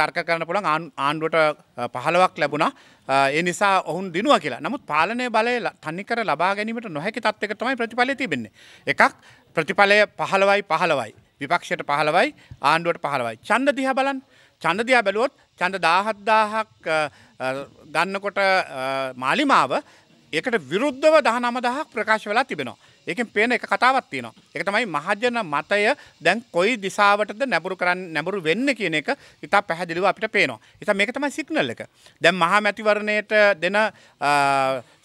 තර්ක කරන පුළන් ආණ්ඩුවට පහළවක් ලැබුණ ඒ නිසා ඔහුන් දිනුව කියලා නමුත් පාලනය බලය තනිකර ලබා ගැනීමට නොහැකි තත්වක තමයි ප්‍රතිඵල තිබෙන්නේ එකක් ප්‍රතිඵලය පහළවයි පහළවයි විපක්ෂයට පහළවයි ආණ්ඩුවට පහළවයි චන්ද දිහ බලන් චන්දදියා බැලුවොත් චන්ද දාහත්දාහක් ගන්නකොට මාලිමාව ඒකට විරුද්ධව දහ නමදහක් ප්‍රකාශ වෙලා තිබෙනවා. ඒකෙන් පේන එක කතාවක් තියෙනවා. ඒක තමයි මහජන මතය දැන් කොයි දිසාවටද නැඹුරු කරන්න නැඹුරු වෙන්න කියන එක ඉතා පැහැදිලිව අපිට පේනවා. ඉතින් මේක තමයි සිග්නල් එක. දැන් මහා මැතිවරණයට දෙන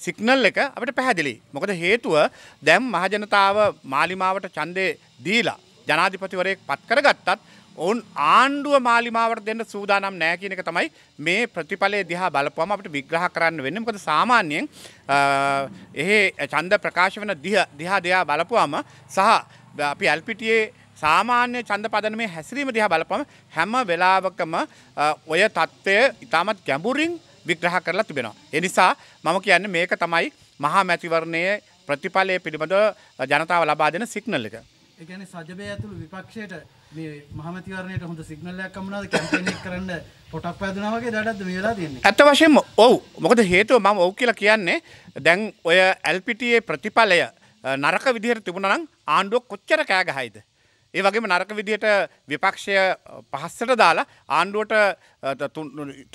සිග්නල් එක අපිට පැහැදිලි. මොකද හේතුව දැන් මහජනතාව මාලිමාවට ඡන්දේ දීලා ජනාධිපතිවරයෙක් පත් කරගත්තත් ඔවුන් ආණ්ඩුව මාලිමාවට දෙන්න සූදානම් නෑකිනක තමයි මේ ප්‍රතිඵලය දිහා බලපුවම අපට විග්‍රහ කරන්න වෙන්න කොද සාමාන්‍යයෙන් එහේ චන්ද ප්‍රකාශ වන දිහා දෙයා බලපුවාම සහ අපි ඇල්පිටියේ සාමාන්‍ය චන්ද පදනමේ හැසිරීම දිහා බලපම හැම වෙලාවකම ඔය තත්ත්වය ඉතාමත් ගැඹුරින් විග්‍රහ කරලා තිබෙනවා. එනිසා මම කියන්න මේක තමයි මහා මැතිවරණය ප්‍රතිඵලය පිළිබඳ ජනතාව ලබා දෙන සිග්නල් එක. ඒ කියන්නේ සජබය ඇතුළු විපක්ෂයට මේ මහමැතිවරණයට හොඳ සිග්නල් එකක් හම්බුණාද කැම්පේන් එක කරන්න පොටක් වැදුනා වගේ දැඩක්ද මේ වෙලාව තියෙන්නේ ඇත්ත වශයෙන්ම ඔව් මොකද හේතුව මම ඔව් කියලා කියන්නේ දැන් ඔය LPTA ප්‍රතිඵලය නරක විදිහට තිබුණා නම් ආණ්ඩුව කොච්චර කෑ ගහයිද ඒ වගේම නරක විදිහට විපක්ෂය පහස්සට දාලා ආණ්ඩුවට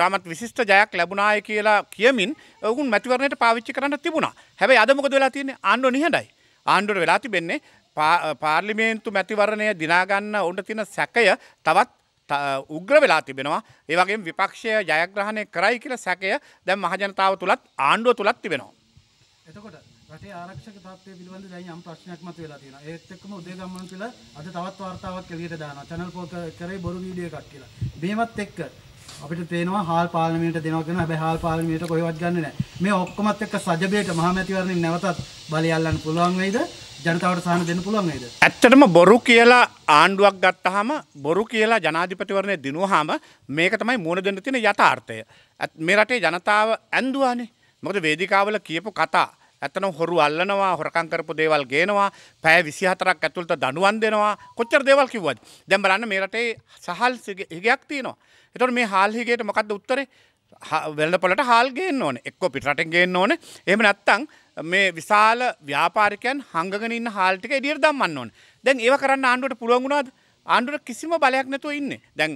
තාමත් විශිෂ්ට ජයක් ලැබුණාය කියලා කියමින් ඔවුන් මැතිවරණයට පාවිච්චි කරන්න තිබුණා. හැබැයි අද මොකද වෙලා තියෙන්නේ? ආණ්ඩුව නිහඬයි. ආණ්ඩුවට වෙලා තිබෙන්නේ පාර්ලිමේන්තු මැතිවරණය දිනාගන්න ඔුන්ට තින සැකය තවත් උග්‍ර වෙලා තිබෙනවා ඒවගේ විපක්ෂය ජයග්‍රහණය කරයි කියල සැකය දැම් මහජනතාව තුළත් ආණ්ඩුව තුළත් තිබෙනවා. එතකොට රටේ ආරක්ෂක තත්ත්වය පිළිබඳ දැන් යම් ප්‍රශ්නයක් මතුවලා තියෙනවා. ඒත් එක්කම උදේ ගම්මන් කියලා අද තවත් වார்த்தාවක් එළියට දානවා. channel 4 කරේ බොරු වීඩියෝ එකක් කියලා. මේවත් එක්ක අපිට තේනවා හාල් පාර්ලිමේන්ට දෙනවා කියන හැබැයි හාල් පාර්ලිමේන්ට කොහෙවත් ගන්නෙ නැහැ. මේ ඔක්කොමත් එක්ක සජබේට මහමැතිවරණින් නැවතත් බලය අල්ලන්න පුළුවන් වෙයිද? ජනතාවට සහන දෙන්න පුළුවන් නේද? ඇත්තටම බොරු කියලා ආණ්ඩුවක් ගත්තාම බොරු කියලා ජනාධිපතිවරණය දිනුවාම මේක තමයි මුණ දෙන්න තියෙන යථාර්ථය. මේ රටේ ජනතාව ඇඳුවානේ. මොකද වේදිකාවල කියපු කතා ඇත්තනම් හොරු අල්ලනවා හොරකම් කරපු දේවල් ගේනවා පැය 24ක් ඇතුළත දඬුවම් දෙනවා කොච්චර දේවල් කිව්වද දැන් බලන්න මේ රටේ සහල් හිගයක් තියෙනවා එතකොට මේ හාල් හිගයට මොකද්ද උත්තරේ වෙළඳපොළට හාල් ගේන්න ඕනේ එක්කෝ පිටරටෙන් ගේන්න ඕනේ එහෙම නැත්නම් මේ විශාල ව්‍යාපාරිකයන් හංගගෙන ඉන්න හාල්ටික එඩියට දම්මන්න ඕන දැන් ඒ කරන්න ආණ්ඩුවට පුළුවන්ගුණාද ආණ්ඩුවට කිසිම බලයක් නැතුව ඉන්න දැන්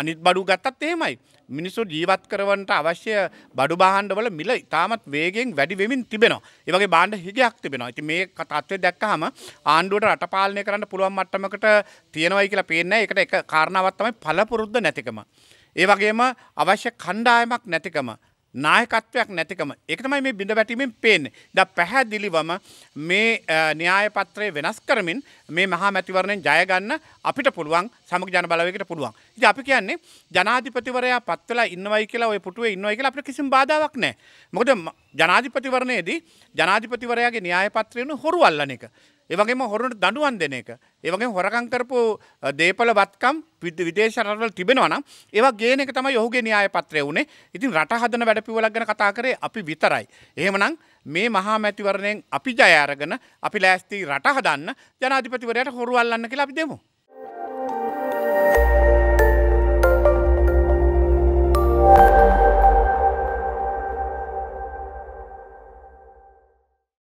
අනිත් බඩු ගත්තත් එහෙමයි මිනිස්සු ජීවත් කරවන්ට අවශ්‍ය බඩු බාණ්ඩවල මිල ඉතාමත් වේගෙන් වැඩි වෙමින් තිබෙනවා ඒවගේ බාණ්ඩ හිගයක් තිබෙනවා ඇති මේ තත්ත්වය දැක්කහම ආණ්ඩුවට රටපාලනය කරන්න පුළුවන් මට්ටමකට තියෙනවයි කියලා පේන්න එකට එක කාරණාවත් තමයි පළපුරුද්ද නැතිකම ඒ වගේම අවශ්‍ය කණ්ඩායමක් නැතිකම නායකත්වයක් නැතිකම එකතමයි මේ බිඳ වැටීමෙන් පේන්නේ ද පැහැදිලිවම මේ න්‍යායපත්‍රය වෙනස් කරමින් මේ මහා මැතිවරණයෙන් ජයගන්න අපිට පුළුවන් සමග ජන බලවකට පුළුවන් ඉති අපි කියන්නේ ජනාධිපතිවරයා පත්වලා ඉන්නවයි කියලා ඔය පුටුව ඉන්නවයි කියලා අපට කිසිම බාධාවක් නෑ මොකද ජනාධිපතිවරණයේදී ජනාධිපතිවරයාගේ න්‍යායපත්‍රයන හොරු අල්ලන එක ඒවගේම හොරුට දඩුවන් දෙන එක. ඒවගේ හොරකං කරපු දේපල වත්කම් විද විදේශරවල තිබෙනවනම් ඒවා ගේනක තම යොහුගේ න්‍යාය පත්‍රය වුණේ ඉතින් රට හදන වැඩපිවලක් ගැන කතා කරේ අපි විතරයි. එහෙමනම් මේ මහා මැතිවරණයෙන් අපි ජයරගෙන අපි ලෑස්ති රට හදන්න ජනාධිපතිවරයට හොරුවල්ලන්න කියලා අපි දෙමු.